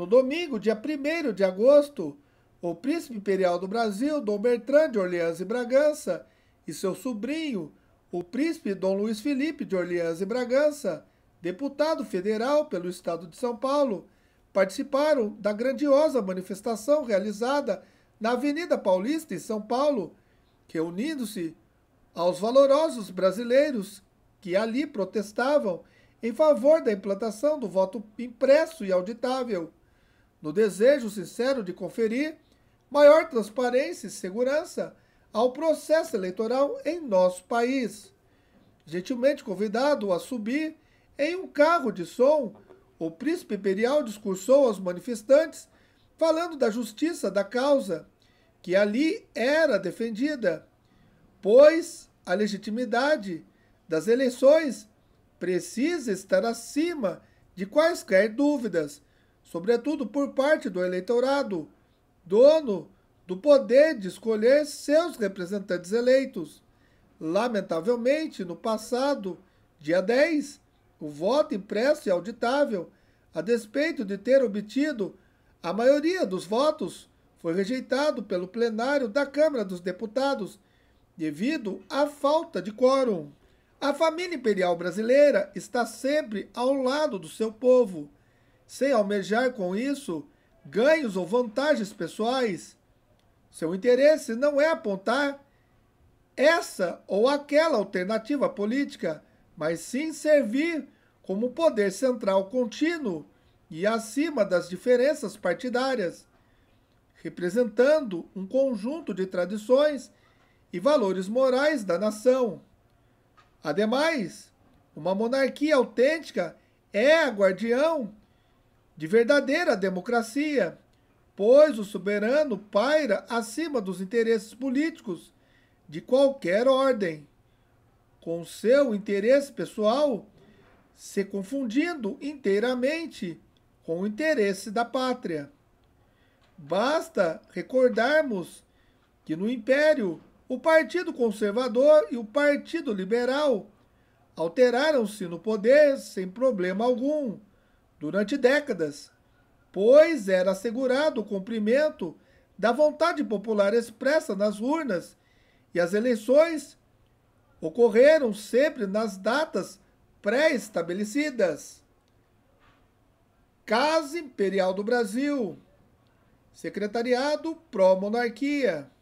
No domingo, dia 1 de agosto, o príncipe imperial do Brasil, Dom Bertrand de Orleans e Bragança, e seu sobrinho, o príncipe Dom Luiz Felipe de Orleans e Bragança, deputado federal pelo estado de São Paulo, participaram da grandiosa manifestação realizada na Avenida Paulista, em São Paulo, reunindo-se aos valorosos brasileiros que ali protestavam em favor da implantação do voto impresso e auditável no desejo sincero de conferir maior transparência e segurança ao processo eleitoral em nosso país. Gentilmente convidado a subir em um carro de som, o príncipe imperial discursou aos manifestantes, falando da justiça da causa, que ali era defendida, pois a legitimidade das eleições precisa estar acima de quaisquer dúvidas sobretudo por parte do eleitorado, dono do poder de escolher seus representantes eleitos. Lamentavelmente, no passado, dia 10, o voto impresso e auditável, a despeito de ter obtido a maioria dos votos, foi rejeitado pelo plenário da Câmara dos Deputados devido à falta de quórum. A família imperial brasileira está sempre ao lado do seu povo sem almejar com isso ganhos ou vantagens pessoais. Seu interesse não é apontar essa ou aquela alternativa política, mas sim servir como poder central contínuo e acima das diferenças partidárias, representando um conjunto de tradições e valores morais da nação. Ademais, uma monarquia autêntica é a guardião de verdadeira democracia, pois o soberano paira acima dos interesses políticos de qualquer ordem, com seu interesse pessoal se confundindo inteiramente com o interesse da pátria. Basta recordarmos que no Império o Partido Conservador e o Partido Liberal alteraram-se no poder sem problema algum durante décadas, pois era assegurado o cumprimento da vontade popular expressa nas urnas e as eleições ocorreram sempre nas datas pré-estabelecidas. Casa Imperial do Brasil, Secretariado Pró-Monarquia.